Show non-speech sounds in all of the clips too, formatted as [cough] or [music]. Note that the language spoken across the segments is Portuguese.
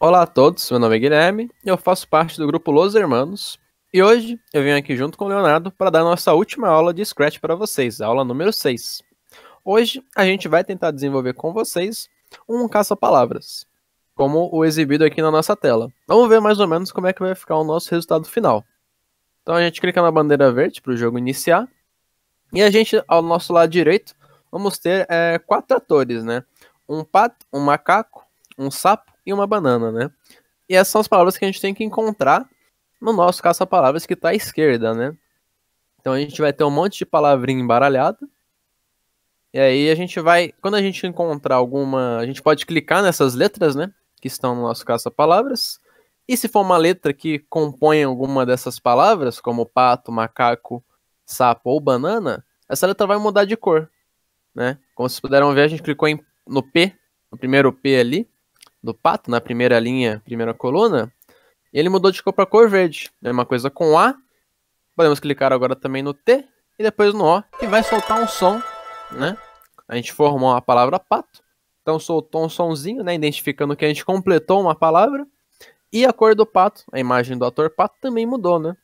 Olá a todos, meu nome é Guilherme, eu faço parte do grupo Los Hermanos, e hoje eu venho aqui junto com o Leonardo para dar nossa última aula de Scratch para vocês, a aula número 6. Hoje a gente vai tentar desenvolver com vocês um caça-palavras, como o exibido aqui na nossa tela. Vamos ver mais ou menos como é que vai ficar o nosso resultado final. Então a gente clica na bandeira verde para o jogo iniciar, e a gente, ao nosso lado direito, vamos ter é, quatro atores, né? Um pato, um macaco, um sapo e uma banana, né? E essas são as palavras que a gente tem que encontrar no nosso caça-palavras que está à esquerda, né? Então a gente vai ter um monte de palavrinha embaralhada. E aí a gente vai, quando a gente encontrar alguma, a gente pode clicar nessas letras, né, que estão no nosso caça-palavras. E se for uma letra que compõe alguma dessas palavras, como pato, macaco, sapo ou banana, essa letra vai mudar de cor, né? Como vocês puderam ver, a gente clicou em, no P, no primeiro P ali, do pato, na primeira linha, primeira coluna, ele mudou de cor para cor verde. É uma coisa com A. Podemos clicar agora também no T e depois no O, que vai soltar um som, né? A gente formou a palavra pato. Então soltou um sonzinho, né, identificando que a gente completou uma palavra. E a cor do pato, a imagem do ator pato também mudou, né?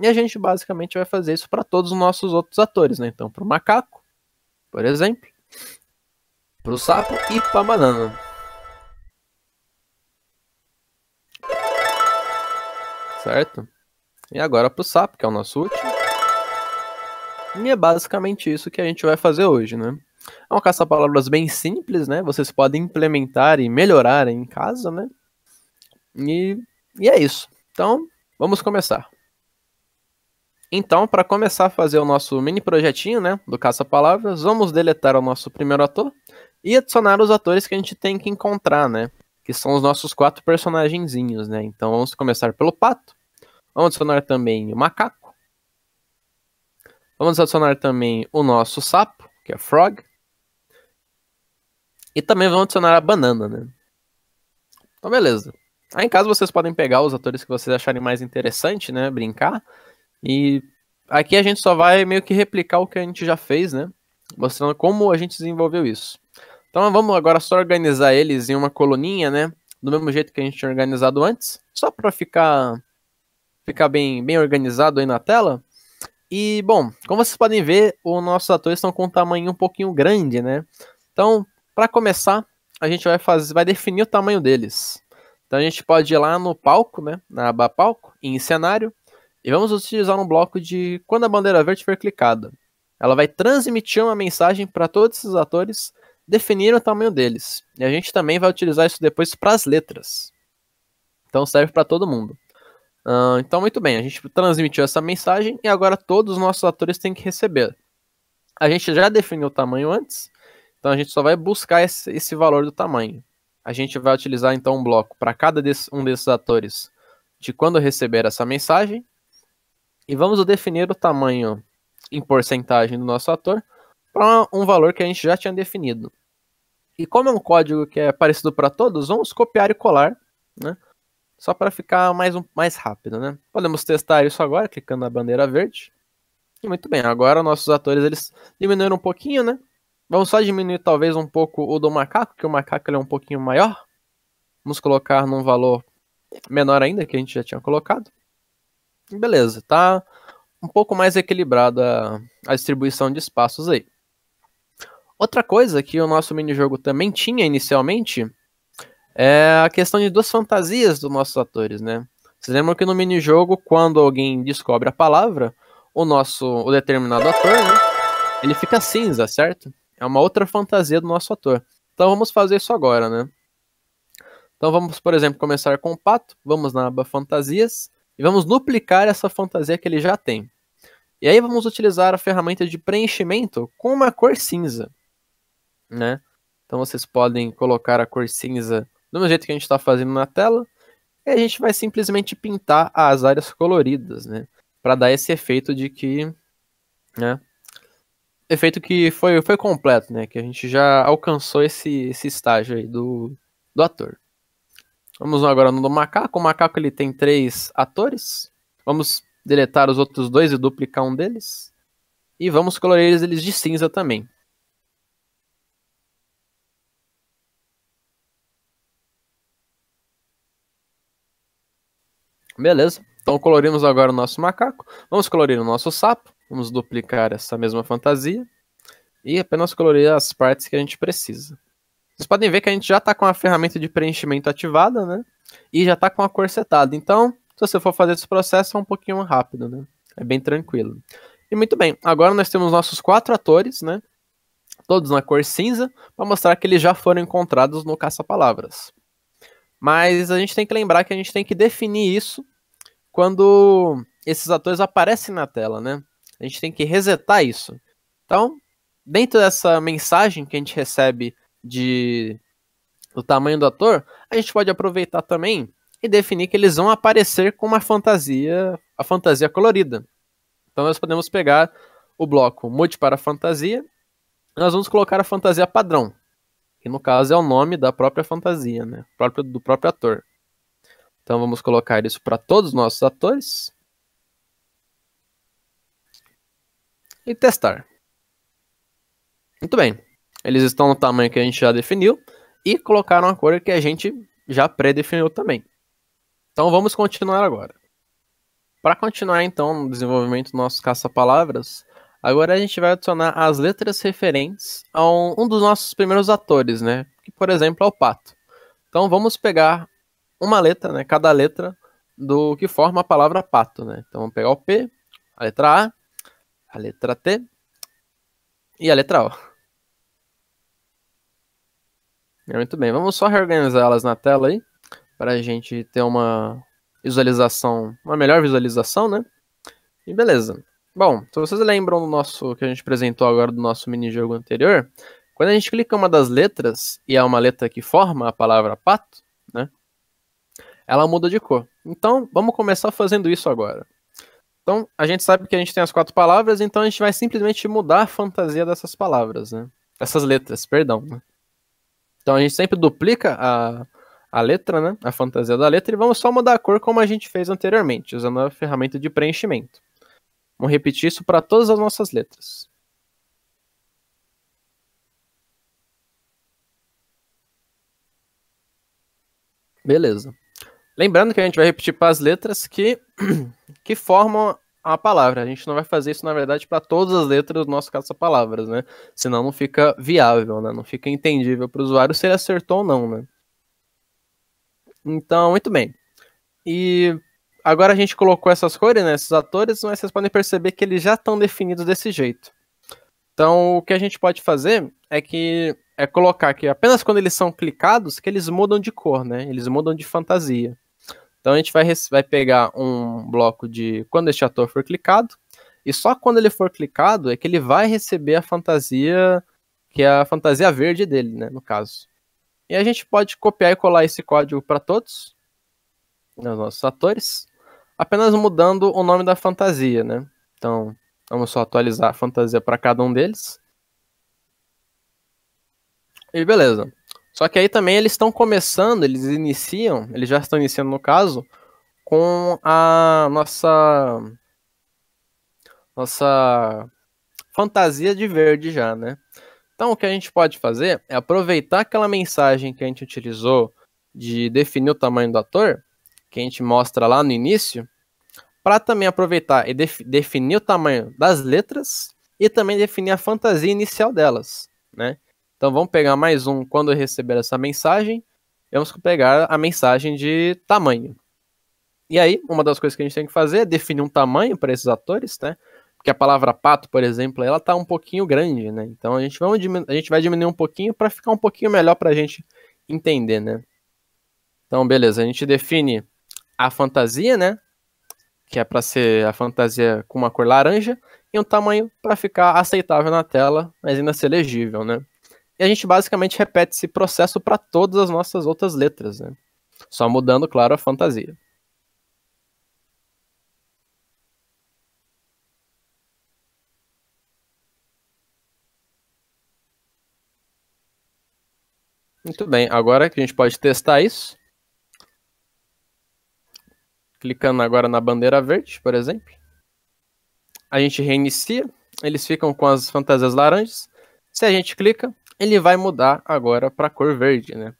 E a gente basicamente vai fazer isso para todos os nossos outros atores, né? Então, para o macaco, por exemplo, para o sapo e para a banana. certo? E agora para o SAP, que é o nosso último. E é basicamente isso que a gente vai fazer hoje, né? É um caça-palavras bem simples, né? Vocês podem implementar e melhorar em casa, né? E, e é isso. Então, vamos começar. Então, para começar a fazer o nosso mini projetinho, né, do caça-palavras, vamos deletar o nosso primeiro ator e adicionar os atores que a gente tem que encontrar, né? que são os nossos quatro personagenzinhos, né? Então vamos começar pelo pato. Vamos adicionar também o macaco. Vamos adicionar também o nosso sapo, que é frog. E também vamos adicionar a banana, né? Então beleza. Aí em casa vocês podem pegar os atores que vocês acharem mais interessante, né? Brincar. E aqui a gente só vai meio que replicar o que a gente já fez, né? Mostrando como a gente desenvolveu isso. Então vamos agora só organizar eles em uma coluninha, né? Do mesmo jeito que a gente tinha organizado antes, só para ficar ficar bem, bem organizado aí na tela. E bom, como vocês podem ver, os nossos atores estão com um tamanho um pouquinho grande, né? Então, para começar, a gente vai fazer, vai definir o tamanho deles. Então a gente pode ir lá no palco, né? Na aba palco, em cenário, e vamos utilizar um bloco de quando a bandeira verde for clicada. Ela vai transmitir uma mensagem para todos esses atores definir o tamanho deles. E a gente também vai utilizar isso depois para as letras. Então serve para todo mundo. Uh, então, muito bem, a gente transmitiu essa mensagem e agora todos os nossos atores têm que receber. A gente já definiu o tamanho antes, então a gente só vai buscar esse, esse valor do tamanho. A gente vai utilizar então um bloco para cada desse, um desses atores de quando receber essa mensagem. E vamos definir o tamanho em porcentagem do nosso ator para um valor que a gente já tinha definido. E como é um código que é parecido para todos, vamos copiar e colar, né? Só para ficar mais, um, mais rápido, né? Podemos testar isso agora, clicando na bandeira verde. E muito bem, agora nossos atores eles diminuíram um pouquinho, né? Vamos só diminuir talvez um pouco o do macaco, que o macaco ele é um pouquinho maior. Vamos colocar num valor menor ainda, que a gente já tinha colocado. Beleza, tá um pouco mais equilibrada a distribuição de espaços aí. Outra coisa que o nosso minijogo também tinha inicialmente é a questão de duas fantasias dos nossos atores, né? Vocês lembram que no minijogo, quando alguém descobre a palavra, o nosso o determinado ator, né, ele fica cinza, certo? É uma outra fantasia do nosso ator. Então vamos fazer isso agora, né? Então vamos, por exemplo, começar com o pato, vamos na aba fantasias e vamos duplicar essa fantasia que ele já tem. E aí vamos utilizar a ferramenta de preenchimento com uma cor cinza né? Então vocês podem colocar a cor cinza do mesmo jeito que a gente está fazendo na tela, e a gente vai simplesmente pintar as áreas coloridas, né? Para dar esse efeito de que, né? Efeito que foi, foi completo, né? Que a gente já alcançou esse, esse estágio aí do, do ator. Vamos agora no do macaco. O macaco ele tem três atores. Vamos deletar os outros dois e duplicar um deles. E vamos colorir eles de cinza também. Beleza. Então colorimos agora o nosso macaco. Vamos colorir o nosso sapo. Vamos duplicar essa mesma fantasia. E apenas colorir as partes que a gente precisa. Vocês podem ver que a gente já está com a ferramenta de preenchimento ativada, né? E já está com a cor setada. Então, se você for fazer esse processo, é um pouquinho rápido, né? É bem tranquilo. E muito bem, agora nós temos nossos quatro atores, né? Todos na cor cinza, para mostrar que eles já foram encontrados no Caça-Palavras. Mas a gente tem que lembrar que a gente tem que definir isso quando esses atores aparecem na tela, né? A gente tem que resetar isso. Então, dentro dessa mensagem que a gente recebe de do tamanho do ator, a gente pode aproveitar também e definir que eles vão aparecer com uma fantasia, a fantasia colorida. Então nós podemos pegar o bloco Mude para a fantasia, nós vamos colocar a fantasia padrão que no caso é o nome da própria fantasia, né? Próprio, do próprio ator. Então vamos colocar isso para todos os nossos atores. E testar. Muito bem. Eles estão no tamanho que a gente já definiu e colocaram a cor que a gente já pré-definiu também. Então vamos continuar agora. Para continuar então no desenvolvimento do nosso caça-palavras, Agora a gente vai adicionar as letras referentes a um, um dos nossos primeiros atores, né? Que, por exemplo, é o pato. Então vamos pegar uma letra, né? Cada letra do que forma a palavra pato, né? Então vamos pegar o P, a letra A, a letra T e a letra O. É, muito bem, vamos só reorganizar elas na tela aí, para a gente ter uma visualização, uma melhor visualização, né? E beleza. Bom, se vocês lembram do nosso que a gente apresentou agora do nosso mini jogo anterior, quando a gente clica em uma das letras e é uma letra que forma a palavra pato, né? Ela muda de cor. Então, vamos começar fazendo isso agora. Então, a gente sabe que a gente tem as quatro palavras, então a gente vai simplesmente mudar a fantasia dessas palavras, né? Essas letras, perdão. Né? Então a gente sempre duplica a, a letra, né? A fantasia da letra, e vamos só mudar a cor como a gente fez anteriormente, usando a ferramenta de preenchimento. Vamos repetir isso para todas as nossas letras. Beleza. Lembrando que a gente vai repetir para as letras que, [clears throat] que formam a palavra. A gente não vai fazer isso, na verdade, para todas as letras do nosso caça-palavras, né? Senão não fica viável, né? Não fica entendível para o usuário se ele acertou ou não, né? Então, muito bem. E Agora a gente colocou essas cores, né, esses atores, mas vocês podem perceber que eles já estão definidos desse jeito. Então, o que a gente pode fazer é que é colocar que apenas quando eles são clicados que eles mudam de cor, né? Eles mudam de fantasia. Então a gente vai, vai pegar um bloco de quando este ator for clicado, e só quando ele for clicado é que ele vai receber a fantasia, que é a fantasia verde dele, né, no caso. E a gente pode copiar e colar esse código para todos, nos né, nossos atores apenas mudando o nome da fantasia, né? Então, vamos só atualizar a fantasia para cada um deles. E beleza. Só que aí também eles estão começando, eles iniciam, eles já estão iniciando no caso, com a nossa nossa fantasia de verde já, né? Então o que a gente pode fazer é aproveitar aquela mensagem que a gente utilizou de definir o tamanho do ator que a gente mostra lá no início, para também aproveitar e def definir o tamanho das letras e também definir a fantasia inicial delas, né? Então vamos pegar mais um quando eu receber essa mensagem, vamos pegar a mensagem de tamanho. E aí, uma das coisas que a gente tem que fazer é definir um tamanho para esses atores, né? Porque a palavra pato, por exemplo, ela tá um pouquinho grande, né? Então a gente vai, diminuir, a gente vai diminuir um pouquinho para ficar um pouquinho melhor para a gente entender, né? Então, beleza, a gente define a fantasia, né? Que é para ser a fantasia com uma cor laranja e um tamanho para ficar aceitável na tela, mas ainda ser legível, né? E a gente basicamente repete esse processo para todas as nossas outras letras, né? Só mudando, claro, a fantasia. Muito bem, agora que a gente pode testar isso, Clicando agora na bandeira verde, por exemplo. A gente reinicia, eles ficam com as fantasias laranjas. Se a gente clica, ele vai mudar agora para cor verde, né?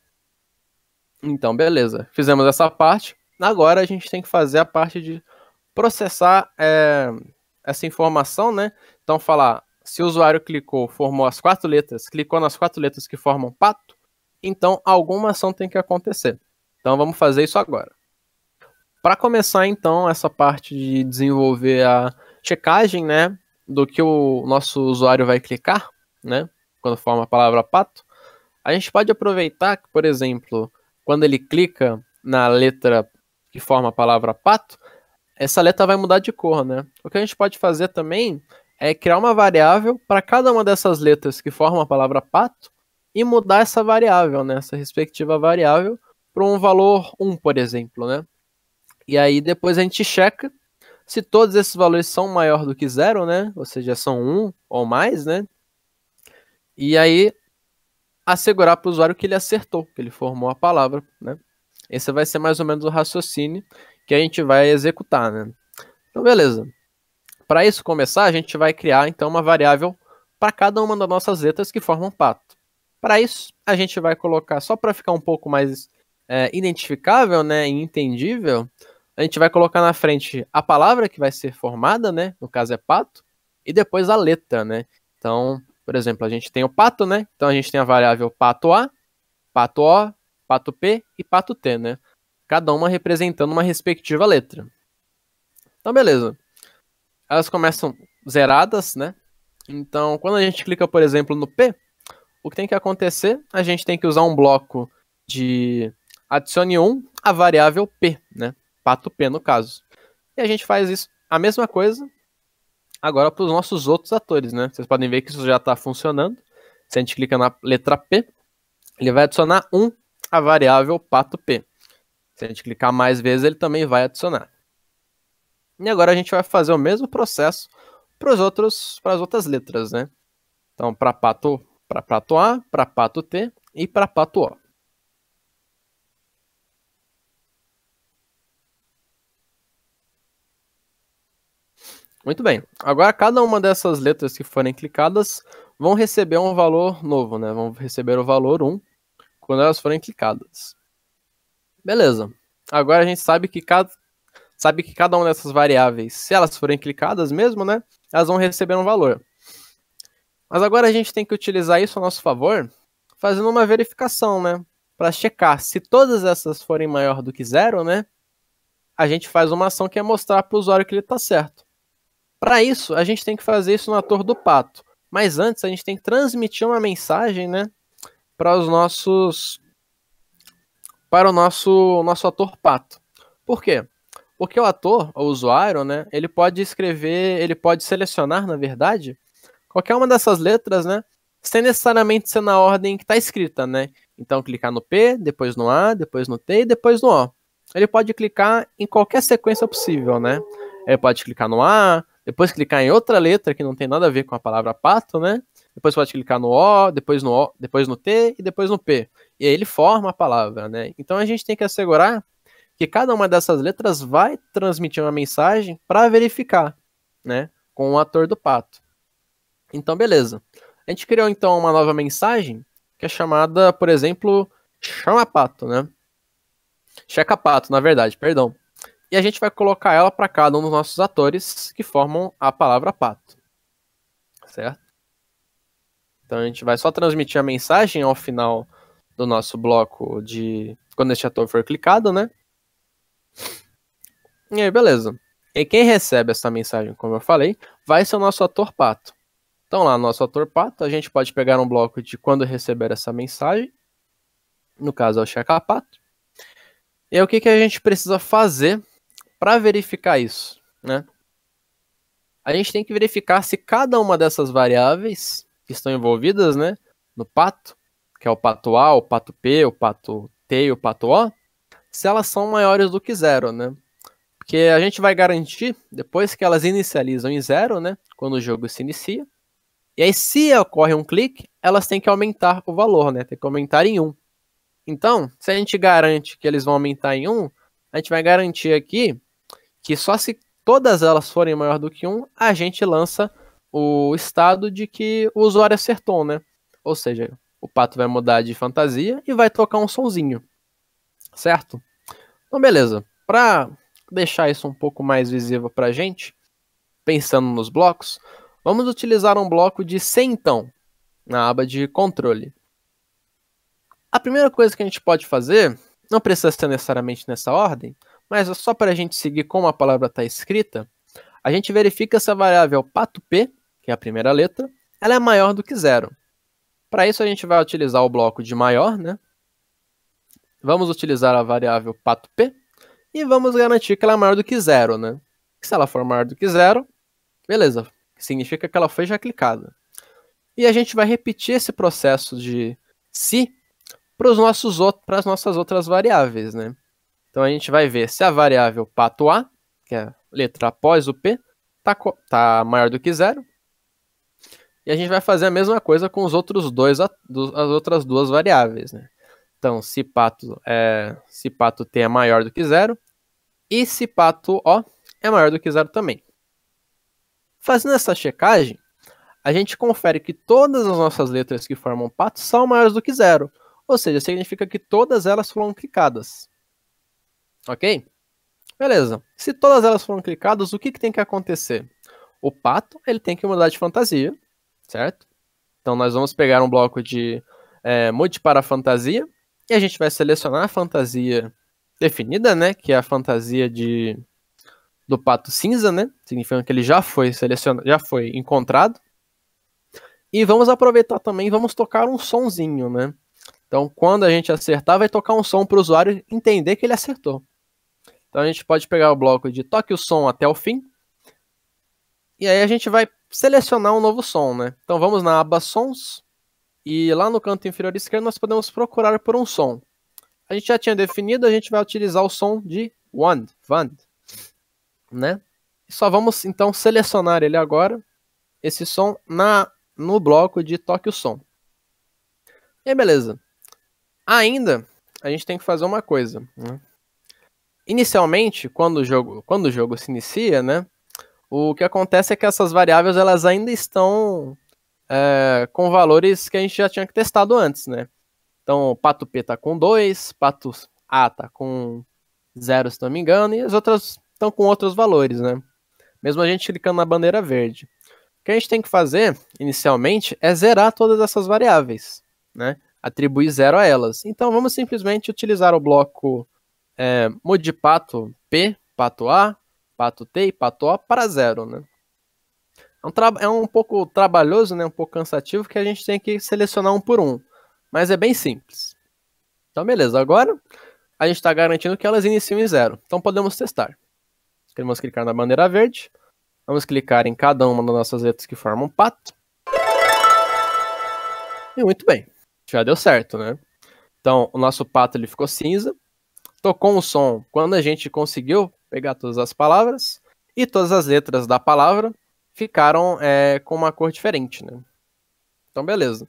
Então, beleza. Fizemos essa parte. Agora a gente tem que fazer a parte de processar é, essa informação, né? Então, falar se o usuário clicou, formou as quatro letras, clicou nas quatro letras que formam pato, então alguma ação tem que acontecer. Então, vamos fazer isso agora. Para começar então essa parte de desenvolver a checagem, né, do que o nosso usuário vai clicar, né, quando forma a palavra pato, a gente pode aproveitar que, por exemplo, quando ele clica na letra que forma a palavra pato, essa letra vai mudar de cor, né? O que a gente pode fazer também é criar uma variável para cada uma dessas letras que formam a palavra pato e mudar essa variável, né, essa respectiva variável, para um valor 1, por exemplo, né? E aí depois a gente checa se todos esses valores são maior do que zero, né? Ou seja, são um ou mais, né? E aí assegurar para o usuário que ele acertou, que ele formou a palavra, né? Esse vai ser mais ou menos o raciocínio que a gente vai executar, né? Então, beleza. Para isso começar, a gente vai criar então uma variável para cada uma das nossas letras que formam pato. Para isso, a gente vai colocar, só para ficar um pouco mais é, identificável né, e entendível, a gente vai colocar na frente a palavra que vai ser formada, né? No caso é pato, e depois a letra, né? Então, por exemplo, a gente tem o pato, né? Então a gente tem a variável pato A, pato O, pato P e pato T, né? Cada uma representando uma respectiva letra. Então, beleza. Elas começam zeradas, né? Então, quando a gente clica, por exemplo, no P, o que tem que acontecer? A gente tem que usar um bloco de adicione 1 à variável P, né? Pato P no caso. E a gente faz isso, a mesma coisa, agora para os nossos outros atores, né? Vocês podem ver que isso já está funcionando. Se a gente clica na letra P, ele vai adicionar 1 à variável pato P. Se a gente clicar mais vezes, ele também vai adicionar. E agora a gente vai fazer o mesmo processo para os outros, para as outras letras, né? Então, para pato, para pato A, para pato T e para pato O. Muito bem. Agora, cada uma dessas letras que forem clicadas vão receber um valor novo, né? Vão receber o valor 1 quando elas forem clicadas. Beleza. Agora a gente sabe que cada, sabe que cada uma dessas variáveis, se elas forem clicadas mesmo, né? Elas vão receber um valor. Mas agora a gente tem que utilizar isso a nosso favor, fazendo uma verificação, né? Para checar se todas essas forem maior do que zero, né? A gente faz uma ação que é mostrar para o usuário que ele está certo. Para isso, a gente tem que fazer isso no ator do pato. Mas antes, a gente tem que transmitir uma mensagem, né? Para os nossos. Para o nosso, nosso ator pato. Por quê? Porque o ator, o usuário, né? Ele pode escrever, ele pode selecionar, na verdade, qualquer uma dessas letras, né? Sem necessariamente ser na ordem que está escrita, né? Então, clicar no P, depois no A, depois no T e depois no O. Ele pode clicar em qualquer sequência possível, né? Ele pode clicar no A, depois clicar em outra letra que não tem nada a ver com a palavra pato, né? Depois pode clicar no O, depois no O, depois no T e depois no P. E aí ele forma a palavra, né? Então a gente tem que assegurar que cada uma dessas letras vai transmitir uma mensagem para verificar, né, com o ator do pato. Então, beleza. A gente criou então uma nova mensagem que é chamada, por exemplo, chama pato, né? Checa pato, na verdade, perdão e a gente vai colocar ela para cada um dos nossos atores que formam a palavra pato. Certo? Então a gente vai só transmitir a mensagem ao final do nosso bloco de quando este ator for clicado, né? E aí, beleza. E quem recebe essa mensagem, como eu falei, vai ser o nosso ator pato. Então lá, nosso ator pato, a gente pode pegar um bloco de quando receber essa mensagem. No caso é o checa pato. E aí, o que, que a gente precisa fazer para verificar isso, né? A gente tem que verificar se cada uma dessas variáveis que estão envolvidas, né, no pato, que é o pato A, o pato P, o pato T e o pato O, se elas são maiores do que zero, né? Porque a gente vai garantir, depois que elas inicializam em zero, né, quando o jogo se inicia, e aí se ocorre um clique, elas têm que aumentar o valor, né, tem que aumentar em 1. Um. Então, se a gente garante que eles vão aumentar em 1, um, a gente vai garantir aqui que só se todas elas forem maior do que um, a gente lança o estado de que o usuário acertou, né? Ou seja, o pato vai mudar de fantasia e vai tocar um sonzinho, certo? Então, beleza. Para deixar isso um pouco mais visível para a gente, pensando nos blocos, vamos utilizar um bloco de centão na aba de controle. A primeira coisa que a gente pode fazer, não precisa ser necessariamente nessa ordem, mas só para a gente seguir como a palavra está escrita, a gente verifica se a variável pato p, que é a primeira letra, ela é maior do que zero. Para isso a gente vai utilizar o bloco de maior, né? Vamos utilizar a variável pato p e vamos garantir que ela é maior do que zero, né? Se ela for maior do que zero, beleza, significa que ela foi já clicada. E a gente vai repetir esse processo de se para as nossas outras variáveis, né? Então a gente vai ver se a variável pato A, que é a letra após o P, está tá maior do que zero. E a gente vai fazer a mesma coisa com os outros dois, as outras duas variáveis. Né? Então, se pato, é, se pato T é maior do que zero, e se pato O é maior do que zero também. Fazendo essa checagem, a gente confere que todas as nossas letras que formam pato são maiores do que zero. Ou seja, significa que todas elas foram clicadas. Ok? Beleza. Se todas elas foram clicadas, o que, que tem que acontecer? O pato ele tem que mudar de fantasia, certo? Então nós vamos pegar um bloco de é, mude para fantasia e a gente vai selecionar a fantasia definida, né? Que é a fantasia de do pato cinza, né? Significando que ele já foi selecionado, já foi encontrado. E vamos aproveitar também, vamos tocar um sonzinho, né? Então, quando a gente acertar, vai tocar um som para o usuário entender que ele acertou. Então a gente pode pegar o bloco de toque o som até o fim. E aí a gente vai selecionar um novo som, né? Então vamos na aba Sons. E lá no canto inferior esquerdo nós podemos procurar por um som. A gente já tinha definido, a gente vai utilizar o som de wand, wand, né? Só vamos então selecionar ele agora, esse som na no bloco de toque o som. E aí, beleza. Ainda a gente tem que fazer uma coisa, né? Inicialmente, quando o jogo, quando o jogo se inicia, né, o que acontece é que essas variáveis elas ainda estão é, com valores que a gente já tinha testado antes, né? Então, pato P está com 2, pato A está com 0, se não me engano, e as outras estão com outros valores, né? Mesmo a gente clicando na bandeira verde. O que a gente tem que fazer, inicialmente, é zerar todas essas variáveis, né? Atribuir zero a elas. Então, vamos simplesmente utilizar o bloco é, modipato P, pato A, pato T e pato O para zero, né? É um, é um pouco trabalhoso, né? um pouco cansativo, que a gente tem que selecionar um por um. Mas é bem simples. Então, beleza. Agora, a gente está garantindo que elas iniciam em zero. Então, podemos testar. Vamos clicar na bandeira verde. Vamos clicar em cada uma das nossas letras que formam um pato. E muito bem. Já deu certo, né? Então, o nosso pato ele ficou cinza tocou um som quando a gente conseguiu pegar todas as palavras e todas as letras da palavra ficaram é, com uma cor diferente, né? Então, beleza.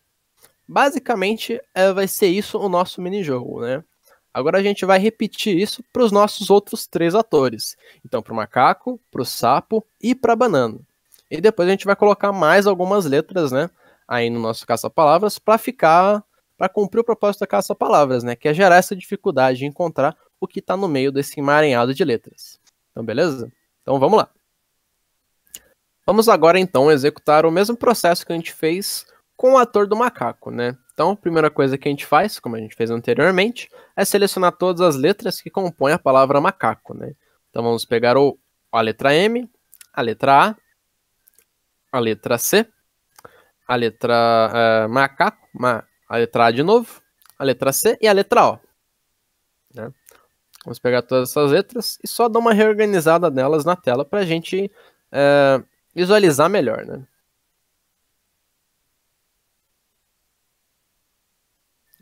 Basicamente, é, vai ser isso o nosso minijogo, né? Agora a gente vai repetir isso para os nossos outros três atores. Então, para o macaco, para o sapo e para a banana. E depois a gente vai colocar mais algumas letras, né? Aí no nosso caça-palavras para ficar para cumprir o propósito da caça-palavras, né? Que é gerar essa dificuldade de encontrar o que está no meio desse emaranhado de letras. Então, beleza? Então, vamos lá. Vamos agora, então, executar o mesmo processo que a gente fez com o ator do macaco, né? Então, a primeira coisa que a gente faz, como a gente fez anteriormente, é selecionar todas as letras que compõem a palavra macaco, né? Então, vamos pegar o, a letra M, a letra A, a letra C, a letra uh, macaco, ma, a letra A de novo, a letra C e a letra O. Né? Vamos pegar todas essas letras e só dar uma reorganizada nelas na tela para a gente é, visualizar melhor, né?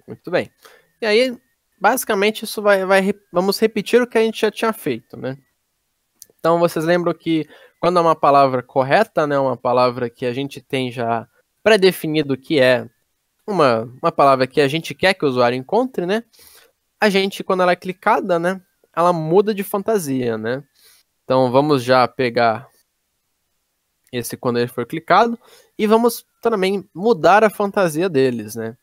Muito bem. E aí, basicamente, isso vai, vai, vamos repetir o que a gente já tinha feito, né? Então, vocês lembram que quando é uma palavra correta, né, uma palavra que a gente tem já pré-definido que é uma, uma palavra que a gente quer que o usuário encontre, né? a gente, quando ela é clicada, né, ela muda de fantasia, né? Então vamos já pegar esse quando ele for clicado e vamos também mudar a fantasia deles, né?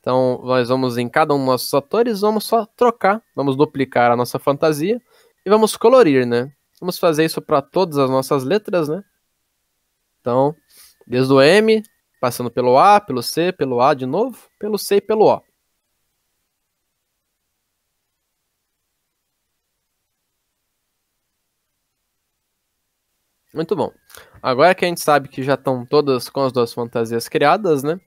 Então nós vamos em cada um dos nossos atores, vamos só trocar, vamos duplicar a nossa fantasia e vamos colorir, né? Vamos fazer isso para todas as nossas letras, né? Então, desde o M, passando pelo A, pelo C, pelo A de novo, pelo C e pelo O. Muito bom. Agora que a gente sabe que já estão todas com as duas fantasias criadas, né?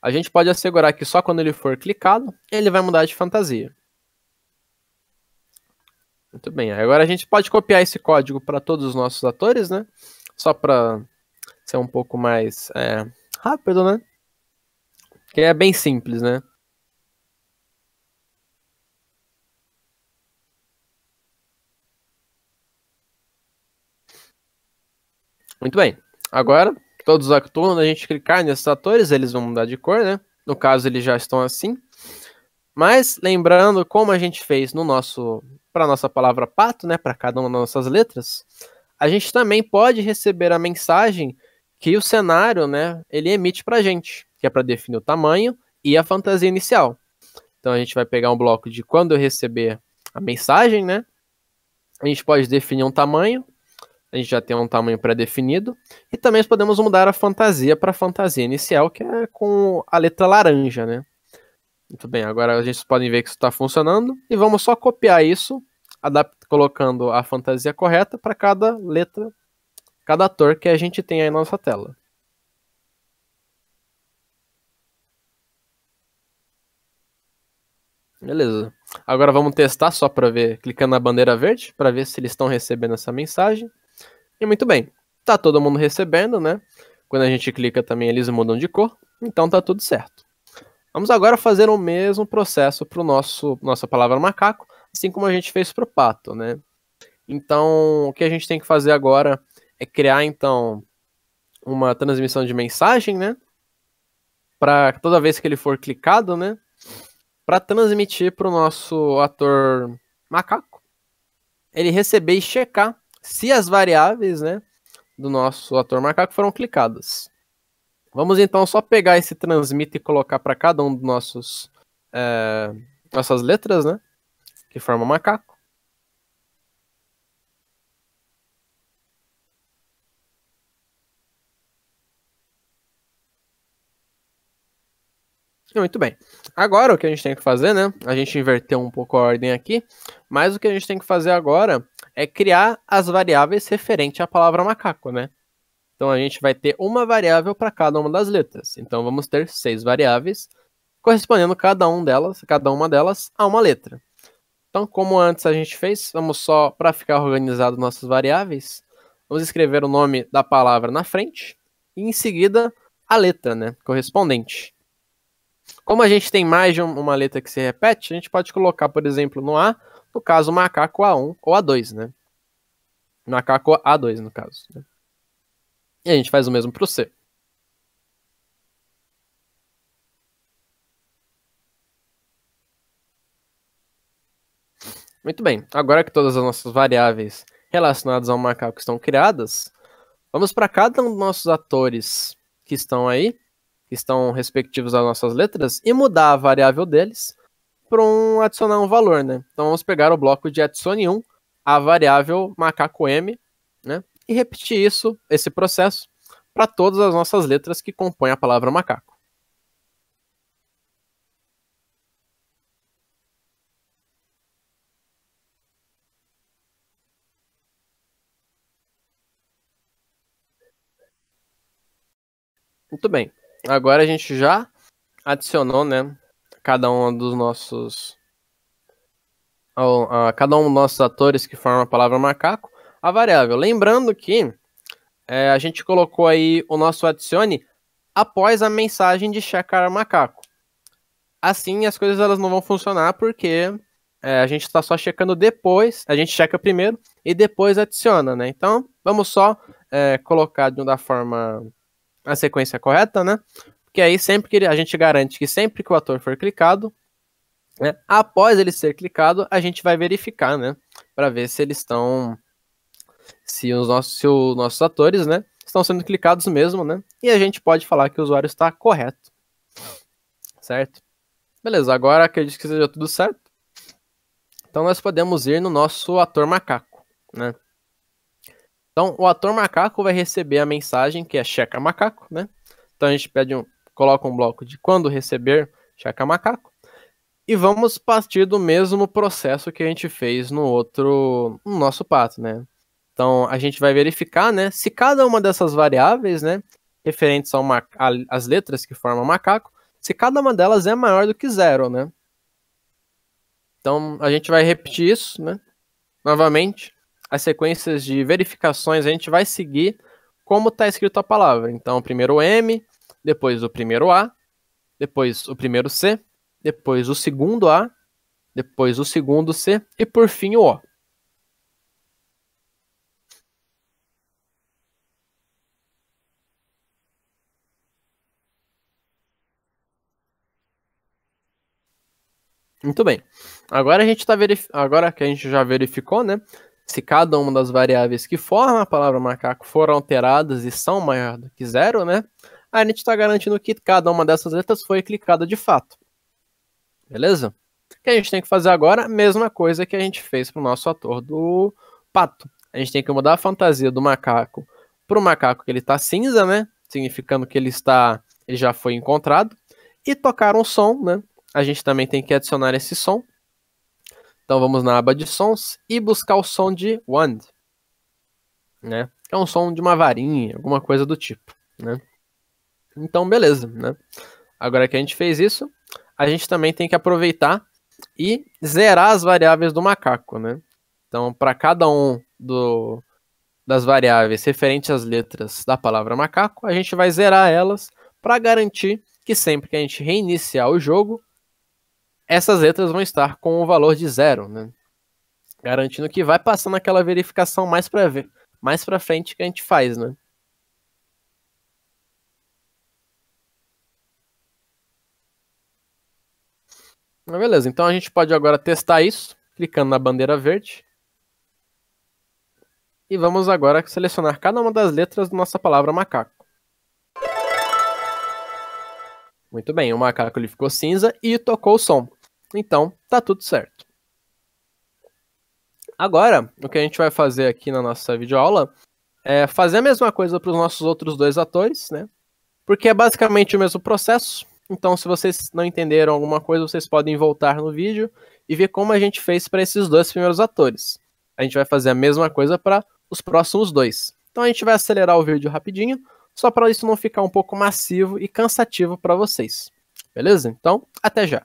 A gente pode assegurar que só quando ele for clicado, ele vai mudar de fantasia. Muito bem. Agora a gente pode copiar esse código para todos os nossos atores, né? Só para ser um pouco mais é, rápido, né? Que é bem simples, né? Muito bem. Agora, todos atuam, quando a gente clicar nesses atores, eles vão mudar de cor, né? No caso, eles já estão assim. Mas, lembrando, como a gente fez no nosso para nossa palavra pato, né, para cada uma das nossas letras, a gente também pode receber a mensagem que o cenário, né, ele emite para a gente, que é para definir o tamanho e a fantasia inicial. Então a gente vai pegar um bloco de quando eu receber a mensagem, né? A gente pode definir um tamanho a gente já tem um tamanho pré-definido. E também podemos mudar a fantasia para a fantasia inicial, que é com a letra laranja, né? Muito bem, agora a gente podem ver que isso está funcionando. E vamos só copiar isso, colocando a fantasia correta para cada letra, cada ator que a gente tem aí na nossa tela. Beleza. Agora vamos testar só para ver, clicando na bandeira verde, para ver se eles estão recebendo essa mensagem. E muito bem, tá todo mundo recebendo, né? Quando a gente clica também eles mudam de cor, então tá tudo certo. Vamos agora fazer o mesmo processo para nosso nossa palavra macaco, assim como a gente fez para o pato, né? Então, o que a gente tem que fazer agora é criar então uma transmissão de mensagem, né? Para toda vez que ele for clicado, né? Para transmitir para o nosso ator macaco, ele receber e checar se as variáveis, né, do nosso ator macaco foram clicadas. Vamos então só pegar esse transmite e colocar para cada um dos nossos é, nossas letras, né, que forma macaco. Muito bem. Agora o que a gente tem que fazer, né? A gente inverteu um pouco a ordem aqui, mas o que a gente tem que fazer agora é criar as variáveis referente à palavra macaco, né? Então a gente vai ter uma variável para cada uma das letras. Então vamos ter seis variáveis, correspondendo cada um delas, cada uma delas a uma letra. Então, como antes a gente fez, vamos só para ficar organizado nossas variáveis, vamos escrever o nome da palavra na frente e em seguida a letra, né, correspondente. Como a gente tem mais de uma letra que se repete, a gente pode colocar, por exemplo, no A, no caso, macaco A1 ou A2, né? Macaco A2, no caso. Né? E a gente faz o mesmo para o C. Muito bem, agora que todas as nossas variáveis relacionadas ao macaco estão criadas, vamos para cada um dos nossos atores que estão aí, que estão respectivos às nossas letras, e mudar a variável deles para um adicionar um valor, né? Então vamos pegar o bloco de adicione 1, a variável macaco m, né? E repetir isso, esse processo, para todas as nossas letras que compõem a palavra macaco. Muito bem. Agora a gente já adicionou, né, cada um dos nossos. A, a cada um dos nossos atores que forma a palavra macaco, a variável. Lembrando que é, a gente colocou aí o nosso adicione após a mensagem de checar macaco. Assim as coisas elas não vão funcionar porque é, a gente está só checando depois, a gente checa primeiro e depois adiciona, né? Então vamos só é, colocar uma forma a sequência correta, né? que aí sempre que ele, a gente garante que sempre que o ator for clicado, né, após ele ser clicado, a gente vai verificar, né, para ver se eles estão, se os nossos, se os nossos atores, né, estão sendo clicados mesmo, né, e a gente pode falar que o usuário está correto, certo? Beleza, agora acredito que seja tudo certo. Então nós podemos ir no nosso ator macaco, né? Então, o ator macaco vai receber a mensagem que é checa macaco, né? Então a gente pede um coloca um bloco de quando receber, checa macaco. E vamos partir do mesmo processo que a gente fez no outro, no nosso pato, né? Então a gente vai verificar, né, se cada uma dessas variáveis, né, referentes ao às letras que formam macaco, se cada uma delas é maior do que zero, né? Então a gente vai repetir isso, né? Novamente, as sequências de verificações a gente vai seguir como está escrito a palavra. Então primeiro o m, depois o primeiro A, depois o primeiro C, depois o segundo A, depois o segundo C e por fim o O. Muito bem. Agora a gente tá agora que a gente já verificou, né, se cada uma das variáveis que forma a palavra macaco foram alteradas e são maior do que zero, né? a gente está garantindo que cada uma dessas letras foi clicada de fato. Beleza? O que a gente tem que fazer agora? Mesma coisa que a gente fez para o nosso ator do pato. A gente tem que mudar a fantasia do macaco para o macaco que ele está cinza, né? Significando que ele está, ele já foi encontrado. E tocar um som, né? A gente também tem que adicionar esse som. Então vamos na aba de sons e buscar o som de wand, né? É um som de uma varinha, alguma coisa do tipo, né? Então, beleza, né? Agora que a gente fez isso, a gente também tem que aproveitar e zerar as variáveis do macaco, né? Então, para cada um do, das variáveis referentes às letras da palavra macaco, a gente vai zerar elas para garantir que sempre que a gente reiniciar o jogo, essas letras vão estar com o valor de zero, né? Garantindo que vai passando aquela verificação mais para mais para frente que a gente faz, né? Mas beleza, então a gente pode agora testar isso, clicando na bandeira verde. E vamos agora selecionar cada uma das letras da nossa palavra macaco. Muito bem, o macaco ele ficou cinza e tocou o som. Então, tá tudo certo. Agora, o que a gente vai fazer aqui na nossa videoaula é fazer a mesma coisa para os nossos outros dois atores, né? Porque é basicamente o mesmo processo, então, se vocês não entenderam alguma coisa, vocês podem voltar no vídeo e ver como a gente fez para esses dois primeiros atores. A gente vai fazer a mesma coisa para os próximos dois. Então, a gente vai acelerar o vídeo rapidinho, só para isso não ficar um pouco massivo e cansativo para vocês. Beleza? Então, até já.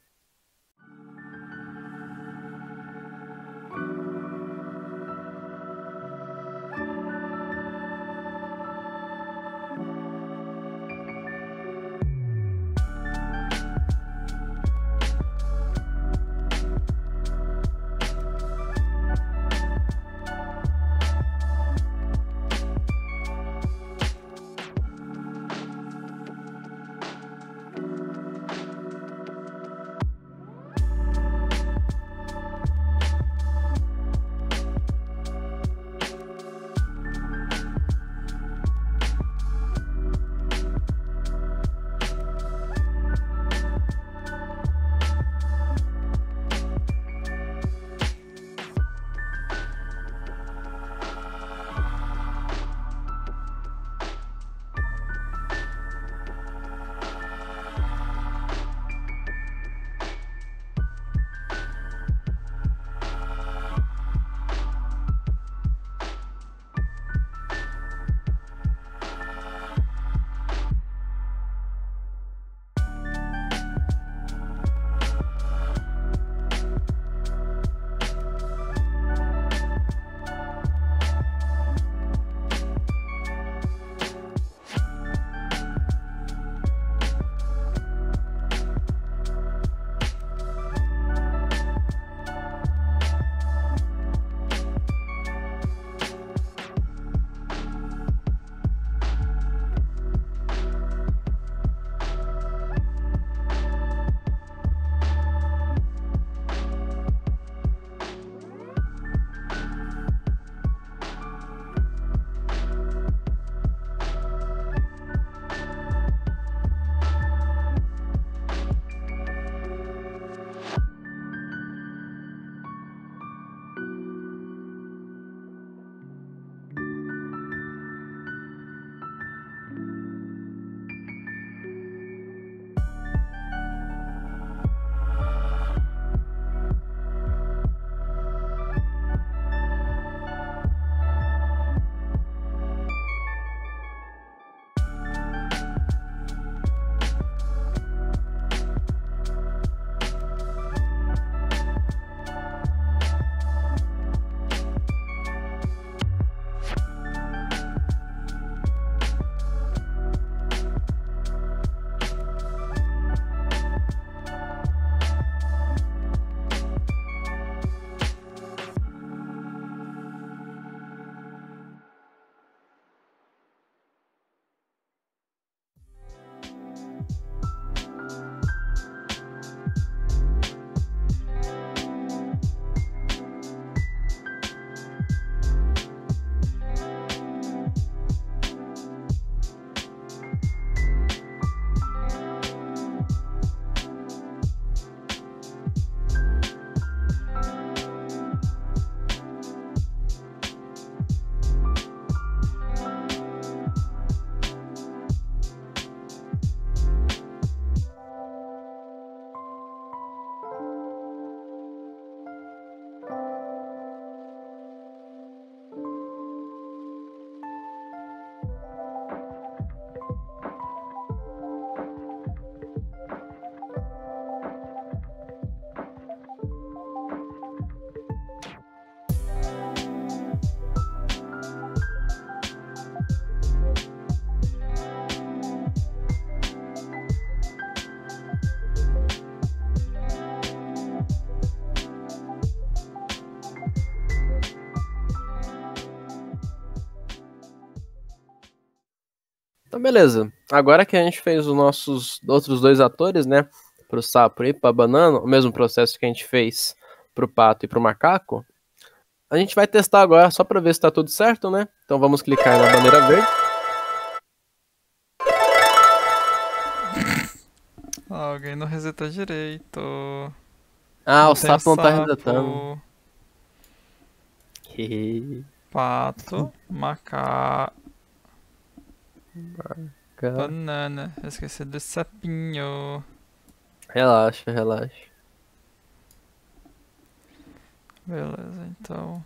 Então, beleza. Agora que a gente fez os nossos outros dois atores, né? Pro sapo e pra banana, o mesmo processo que a gente fez pro pato e pro macaco, a gente vai testar agora só pra ver se tá tudo certo, né? Então vamos clicar na bandeira verde. Alguém não reseta direito. Ah, não o sapo não tá resetando. Pato, macaco. Bacana. Banana. Eu esqueci do sapinho. Relaxa, relaxa. Beleza, então.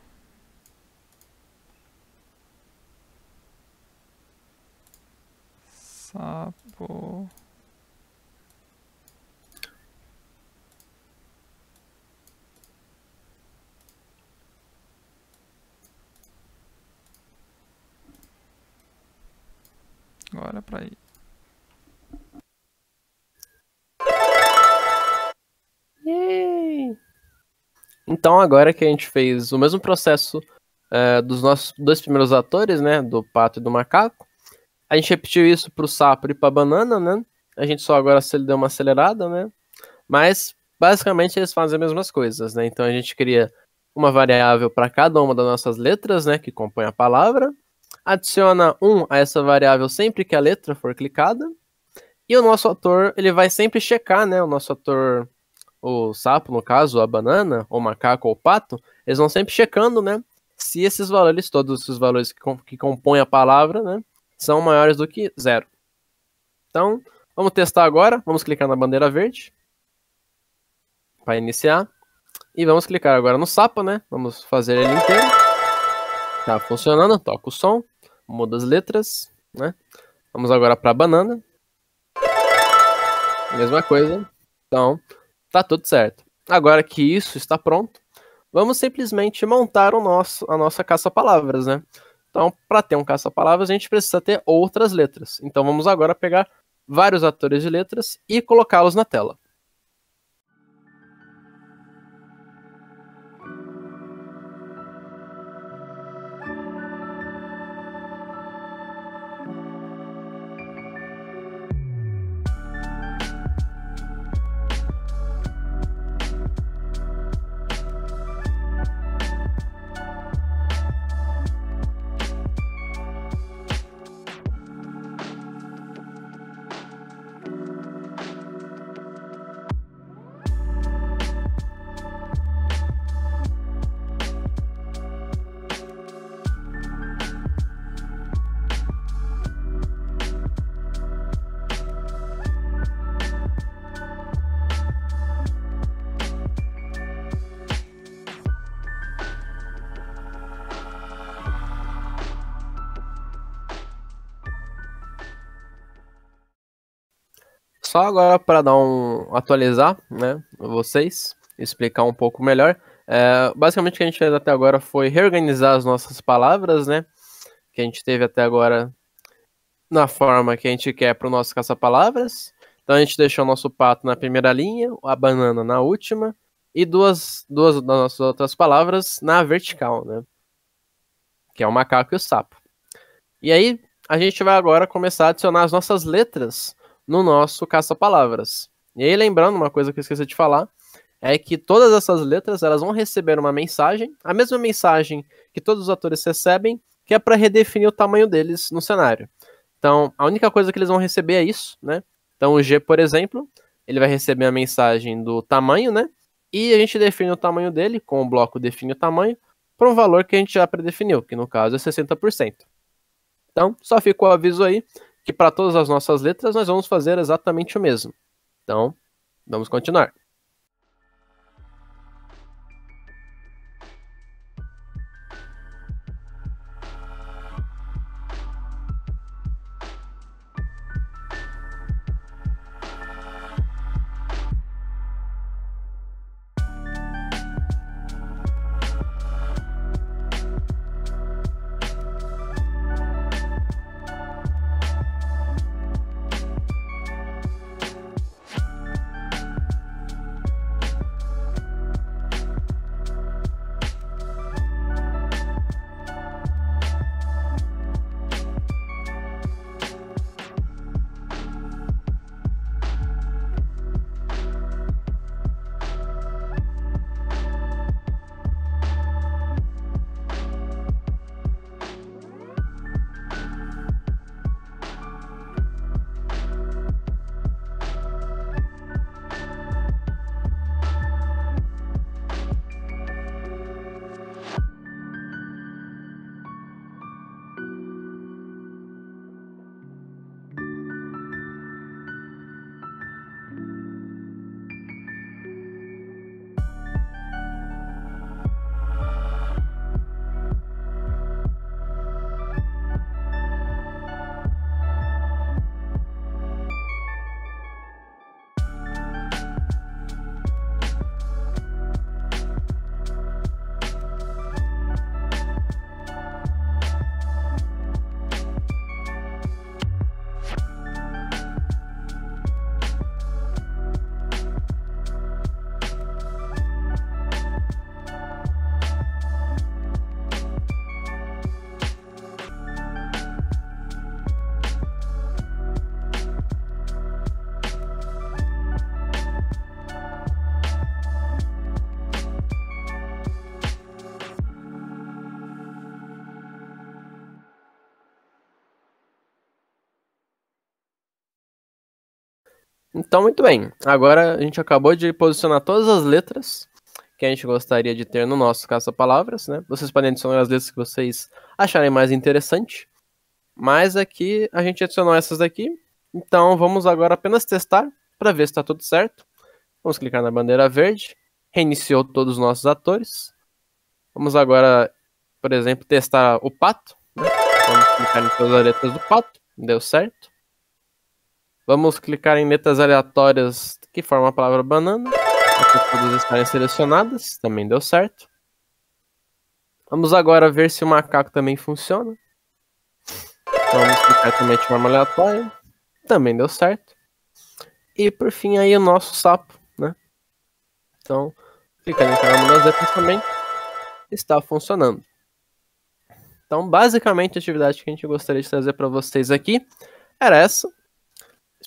Sapo. agora para ir. Yay! Então agora que a gente fez o mesmo processo é, dos nossos dois primeiros atores, né, do pato e do macaco, a gente repetiu isso para o sapo e para a banana, né? A gente só agora deu uma acelerada, né? Mas basicamente eles fazem as mesmas coisas, né? Então a gente cria uma variável para cada uma das nossas letras, né, que compõe a palavra adiciona 1 a essa variável sempre que a letra for clicada. E o nosso ator, ele vai sempre checar, né? O nosso ator, o sapo, no caso, a banana, o macaco ou o pato, eles vão sempre checando, né? Se esses valores, todos os valores que, que compõem a palavra, né? São maiores do que zero. Então, vamos testar agora. Vamos clicar na bandeira verde. Para iniciar. E vamos clicar agora no sapo, né? Vamos fazer ele inteiro. Tá funcionando, toca o som muda as letras, né? Vamos agora para banana. Mesma coisa. Então, tá tudo certo. Agora que isso está pronto, vamos simplesmente montar o nosso, a nossa caça-palavras, né? Então, para ter um caça-palavras, a gente precisa ter outras letras. Então, vamos agora pegar vários atores de letras e colocá-los na tela. só agora para dar um atualizar, né, vocês, explicar um pouco melhor. É, basicamente o que a gente fez até agora foi reorganizar as nossas palavras, né? Que a gente teve até agora na forma que a gente quer para o nosso caça-palavras. Então a gente deixou o nosso pato na primeira linha, a banana na última e duas, duas das nossas outras palavras na vertical, né? Que é o macaco e o sapo. E aí a gente vai agora começar a adicionar as nossas letras no nosso caça-palavras. E aí, lembrando, uma coisa que eu esqueci de falar, é que todas essas letras elas vão receber uma mensagem, a mesma mensagem que todos os atores recebem, que é para redefinir o tamanho deles no cenário. Então, a única coisa que eles vão receber é isso, né? Então, o G, por exemplo, ele vai receber a mensagem do tamanho, né? E a gente define o tamanho dele, com o bloco define o tamanho, para um valor que a gente já predefiniu, que no caso é 60%. Então, só ficou o aviso aí que para todas as nossas letras nós vamos fazer exatamente o mesmo. Então, vamos continuar. Então, muito bem. Agora a gente acabou de posicionar todas as letras que a gente gostaria de ter no nosso caça-palavras, né? Vocês podem adicionar as letras que vocês acharem mais interessante. Mas aqui a gente adicionou essas daqui. Então vamos agora apenas testar para ver se está tudo certo. Vamos clicar na bandeira verde. Reiniciou todos os nossos atores. Vamos agora, por exemplo, testar o pato. Né? Vamos clicar em todas as letras do pato. Deu certo. Vamos clicar em letras aleatórias que formam a palavra banana, até todas estarem selecionadas, também deu certo. Vamos agora ver se o macaco também funciona. Então, vamos clicar também de forma aleatória, também deu certo. E por fim aí o nosso sapo, né? Então, clicando em cada uma das letras também, está funcionando. Então, basicamente, a atividade que a gente gostaria de trazer para vocês aqui era essa.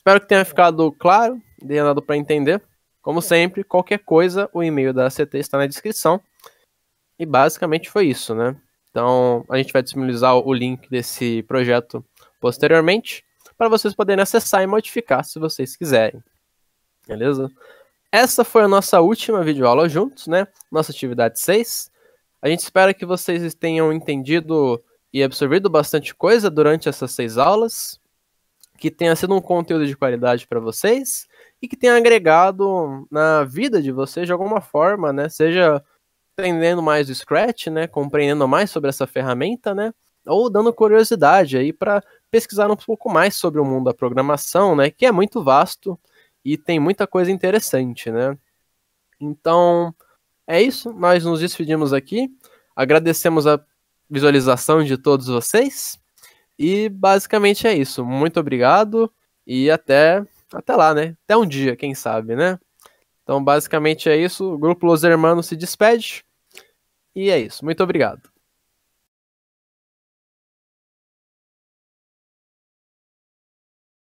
Espero que tenha ficado claro, tenha dado para entender. Como sempre, qualquer coisa, o e-mail da CT está na descrição. E basicamente foi isso, né? Então, a gente vai disponibilizar o link desse projeto posteriormente para vocês poderem acessar e modificar se vocês quiserem. Beleza? Essa foi a nossa última videoaula juntos, né? Nossa atividade 6. A gente espera que vocês tenham entendido e absorvido bastante coisa durante essas seis aulas que tenha sido um conteúdo de qualidade para vocês e que tenha agregado na vida de vocês de alguma forma, né? Seja aprendendo mais do Scratch, né? Compreendendo mais sobre essa ferramenta, né? Ou dando curiosidade aí para pesquisar um pouco mais sobre o mundo da programação, né? Que é muito vasto e tem muita coisa interessante, né? Então, é isso. Nós nos despedimos aqui. Agradecemos a visualização de todos vocês. E basicamente é isso. Muito obrigado e até até lá, né? Até um dia, quem sabe, né? Então, basicamente é isso. O grupo Los Hermanos se despede. E é isso. Muito obrigado.